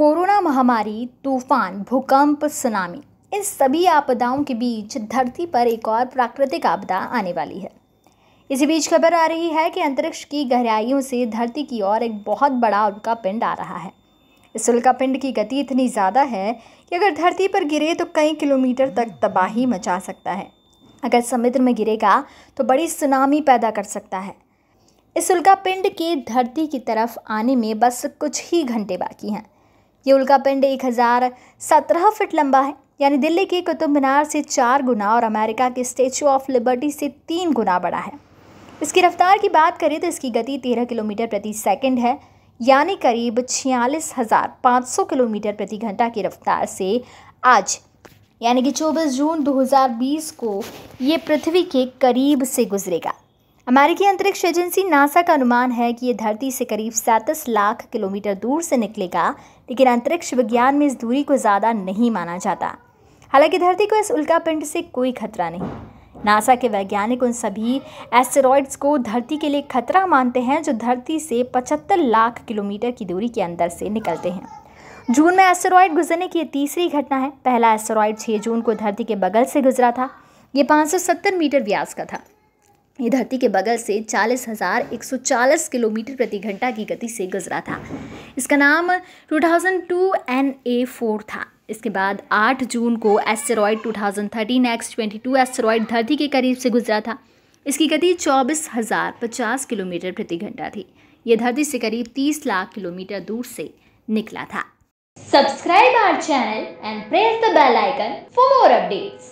corona महामारी तूफान भूकंप सुनामी इन सभी आपदाओं के बीच धरती पर एक और प्राकृतिक आपदा आने वाली है इसी बीच खबर आ रही है कि अंतरिक्ष की गहराइयों से धरती की ओर एक बहुत बड़ा उल्का पिंड आ रहा है इस उल्का पिंड की गति इतनी ज़्यादा है कि अगर धरती पर गिरे तो कई किलोमीटर तक तबाही मचा सकता है अगर समुद्र में गिरेगा तो बड़ी सुनामी पैदा कर सकता है इस उल्का पिंड के धरती की तरफ आने में बस कुछ ही घंटे बाकी हैं ये उल्का पिंड एक हज़ार सत्रह फिट लंबा है यानी दिल्ली के कुतुब मीनार से चार गुना और अमेरिका के स्टेचू ऑफ लिबर्टी से तीन गुना बड़ा है इसकी रफ्तार की बात करें तो इसकी गति तेरह किलोमीटर प्रति सेकंड है यानी करीब छियालीस हज़ार पाँच सौ किलोमीटर प्रति घंटा की रफ्तार से आज यानी कि चौबीस जून 2020 को ये पृथ्वी के करीब से गुजरेगा अमेरिकी अंतरिक्ष एजेंसी नासा का अनुमान है कि ये धरती से करीब सैंतीस लाख किलोमीटर दूर से निकलेगा लेकिन अंतरिक्ष विज्ञान में इस दूरी को ज़्यादा नहीं माना जाता हालांकि धरती को इस उल्का पिंड से कोई खतरा नहीं नासा के वैज्ञानिक उन सभी एस्टेरॉयड्स को धरती के लिए खतरा मानते हैं जो धरती से 75 लाख किलोमीटर की दूरी के अंदर से निकलते हैं जून में एस्टेरॉयड गुजरने की ये तीसरी घटना है पहला एस्टेरॉयड 6 जून को धरती के बगल से गुजरा था ये 570 मीटर व्यास का था ये धरती के बगल से चालीस हजार एक सौ चालीस किलोमीटर प्रति घंटा की गति से गुजरा था इसका नाम 2002 NA4 था इसके बाद 8 जून को एस्टेरॉयड 2013 X22 एस्टेरॉयड धरती के करीब से गुजरा था इसकी गति चौबीस हजार पचास किलोमीटर प्रति घंटा थी ये धरती से करीब 30 लाख किलोमीटर दूर से निकला था subscribe our channel and press the bell icon for more updates